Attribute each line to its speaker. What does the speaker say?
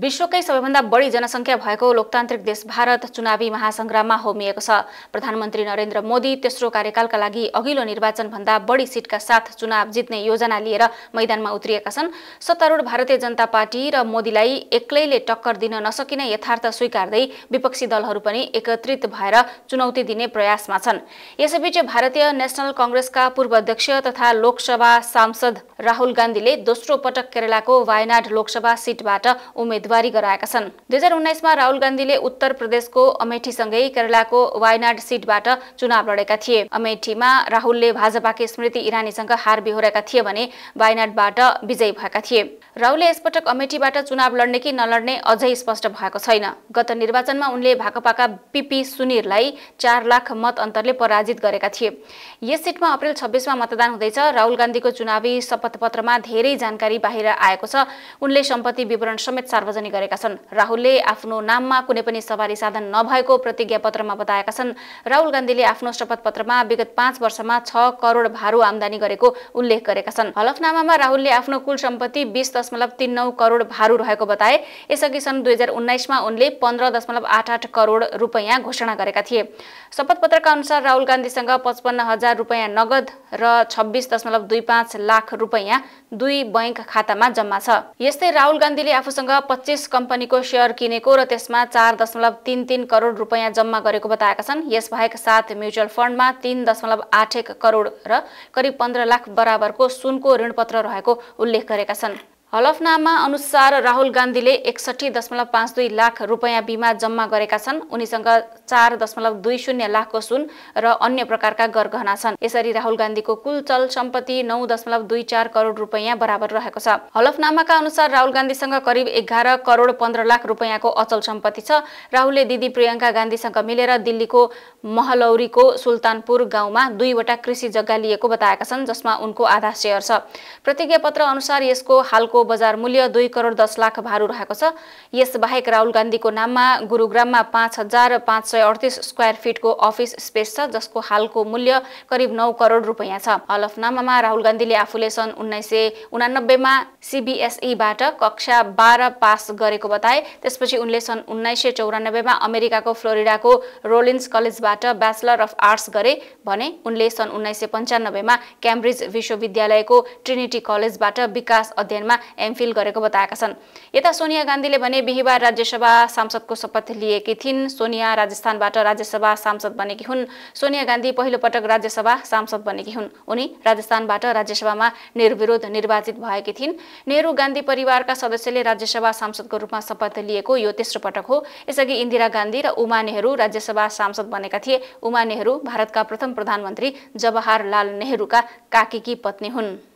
Speaker 1: विश्वकै सबैभन्दा बढी जनसङ्ख्या भएको लोकतान्त्रिक देश भारत चुनावी महासङ्ग्राममा होमिएको छ प्रधानमन्त्री नरेन्द्र मोदी तेस्रो कार्यकालका लागि अघिल्लो निर्वाचनभन्दा बढी सिटका साथ चुनाव जित्ने योजना लिएर मैदानमा उत्रिएका छन् सत्तारूढ भारतीय जनता पार्टी र मोदीलाई एक्लैले टक्कर दिन नसकिने यथार्थ स्वीकार्दै विपक्षी दलहरू पनि एकत्रित भएर चुनौती दिने प्रयासमा छन् यसैबीच भारतीय नेसनल कङ्ग्रेसका पूर्व अध्यक्ष तथा लोकसभा सांसद राहुल गान्धीले दोस्रो पटक केरलाको वायनाड लोकसभा सिटबाट उम्मेद्वार उम्मेद्वारी गराएका छन् दुई हजार उन्नाइसमा राहुल गान्धीले उत्तर प्रदेशको अमेठीसँगै केरलाको वायनाड सिटबाट चुनाव लडेका थिए अमेठीमा राहुलले भाजपाकी स्मृति इरानीसँग हार बिहोरेका थिए भने वायनाडबाट विजयी भएका थिए राहुलले यसपटक अमेठीबाट चुनाव लड्ने कि नलड्ने अझै स्पष्ट भएको छैन गत निर्वाचनमा उनले भाकपाका पिपी सुनिरलाई चार लाख मत अन्तरले पराजित गरेका थिए यस सिटमा अप्रेल छब्बिसमा मतदान हुँदैछ राहुल गान्धीको चुनावी शपथ पत्रमा धेरै जानकारी बाहिर आएको छ उनले सम्पत्ति विवरण समेत सार्वजनिक गरेका छन् राहुलले आफ्नो नाममा कुनै पनि सवारी साधन नभएको प्रतिज्ञापत्रमा बताएका छन् राहुल गान्धीले आफ्नो शपथ पत्रमा विगत पाँच वर्षमा छ करोड भारू आमदानी गरेको उल्लेख गरेका छन् हलफनामामा राहुलले आफ्नो कुल सम्पत्ति बिस दशमलव तिन नौ करोड भारू रहेको बताए यसअघि सन् दुई हजार उन्नाइसमा उनले पन्ध्र दशमलव आठ आठ करोड रुपियाँ घोषणा गरेका थिए शपथ पत्रका अनुसार राहुल गान्धीसँग पचपन्न हजार रुपियाँ नगद र छब्बिस दशमलव दुई पाँच लाख रुपियाँ दुई बैङ्क खातामा जम्मा छ यस्तै राहुल गान्धीले आफूसँग पच्चिस कम्पनीको सेयर किनेको र त्यसमा चार दशमलव तिन तिन करोड रुपियाँ जम्मा गरेको बताएका छन् यसबाहेक सात म्युचुअल फन्डमा तिन दशमलव आठ एक करोड र करिब पन्ध्र लाख बराबरको सुनको ऋणपत्र रहेको उल्लेख गरेका छन् हलफनामा अनुसार राहुल गान्धीले एकसठी दशमलव पाँच दुई लाख रुपियाँ बिमा जम्मा गरेका छन् उनीसँग चार दशमलव दुई शून्य लाखको सुन र अन्य प्रकारका गरगहना छन् यसरी राहुल गान्धीको कुल चल सम्पत्ति नौ दशमलव दुई चार करोड रुपियाँ बराबर रहेको छ हलफनामाका अनुसार राहुल गान्धीसँग करिब एघार करोड पन्ध्र लाख रुपियाँको अचल सम्पत्ति छ राहुलले दिदी प्रियङ्का गान्धीसँग मिलेर दिल्लीको महलौरीको सुल्तानपुर गाउँमा दुईवटा कृषि जग्गा लिएको बताएका छन् जसमा उनको आधा सेयर छ प्रतिज्ञापत्र अनुसार यसको हालको बजार मूल्य दुई करोड दस लाख भारू रहेको छ यस बाहेक राहुल गान्धीको नाममा गुरुग्राममा पाँच हजार पाँच सय अडतिस स्क्वायर फिटको अफिस स्पेस छ जसको हालको मूल्य करिब नौ करोड रुपियाँ छ हलफनामामा राहुल गान्धीले आफूले सन् उन्नाइस सय उनानब्बेमा सिबिएसईबाट कक्षा बाह्र पास गरेको बताए त्यसपछि उनले सन् उन्नाइस सय चौरानब्बेमा अमेरिकाको फ्लोरिडाको रोलिन्स कलेजबाट ब्याचलर अफ आर्ट्स गरे भने उनले सन् उन्नाइस सय पन्चानब्बेमा क्याम्ब्रिज विश्वविद्यालयको ट्रिनिटी कलेजबाट विकास अध्ययनमा एमफिल गरेको बताएका छन् यता सोनिया गान्धीले भने बिहिबार राज्यसभा सांसदको शपथ लिएकी थिइन् सोनिया राजस्थानबाट राज्यसभा सांसद बनेकी हुन् सोनिया गान्धी पहिलो पटक राज्यसभा सांसद बनेकी हुन् उनी राजस्थानबाट राज्यसभामा निर्विरोध निर्वाचित भएकी थिइन् नेहरू गान्धी परिवारका सदस्यले राज्यसभा सांसदको रूपमा शपथ लिएको यो तेस्रो पटक हो यसअघि इन्दिरा गान्धी र उमा नेहरू राज्यसभा सांसद बनेका थिए उमा नेहरू भारतका प्रथम प्रधानमन्त्री जवाहरलाल नेहरूका काकीकी पत्नी हुन्